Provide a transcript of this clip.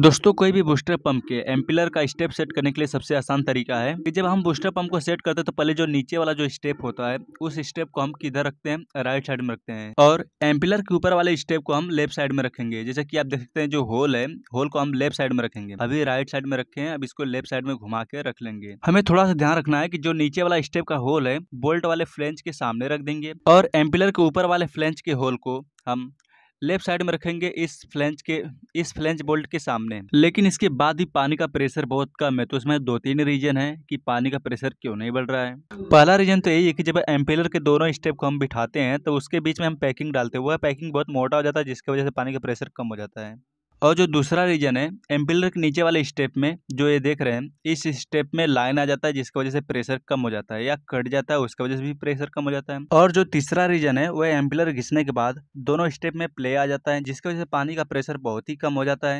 दोस्तों कोई भी बूस्टर पंप के एम्पिलर का स्टेप सेट करने के लिए सबसे आसान तरीका है कि जब हम बूस्टर पंप को सेट करते हैं तो पहले जो नीचे वाला जो स्टेप होता है उस स्टेप को हम किधर रखते हैं राइट साइड में रखते हैं और एम्पिलर के ऊपर वाले स्टेप को हम लेफ्ट साइड में रखेंगे जैसे कि आप देखते हैं जो होल है होल को हम लेफ्ट साइड में रखेंगे अभी राइट साइड में रखे हैं अब इसको लेफ्ट साइड में घुमा के रख लेंगे हमें थोड़ा सा ध्यान रखना है की जो नीचे वाला स्टेप का होल है बोल्ट वाले फ्लेंच के सामने रख देंगे और एम्पिलर के ऊपर वाले फ्लेंच के होल को हम लेफ्ट साइड में रखेंगे इस फ्लेंच के इस फ्लेंच बोल्ट के सामने लेकिन इसके बाद ही पानी का प्रेशर बहुत कम है तो इसमें दो तीन रीजन है कि पानी का प्रेशर क्यों नहीं बढ़ रहा है पहला रीजन तो यही है कि जब एम्पेलर के दोनों स्टेप को हम बिठाते हैं तो उसके बीच में हम पैकिंग डालते वह पैकिंग बहुत मोटा हो जाता है जिसकी वजह से पानी का प्रेशर कम हो जाता है और जो दूसरा रीजन है एम्पिलर के नीचे वाले स्टेप में जो ये देख रहे हैं इस स्टेप में लाइन आ जाता है जिसकी वजह से प्रेशर कम हो जाता है या कट जाता है उसकी वजह से भी प्रेशर कम हो जाता है और जो तीसरा रीजन है वह एम्पिलर घिसने के बाद दोनों स्टेप में प्ले आ जाता है जिसकी वजह से पानी का प्रेशर बहुत ही कम हो जाता है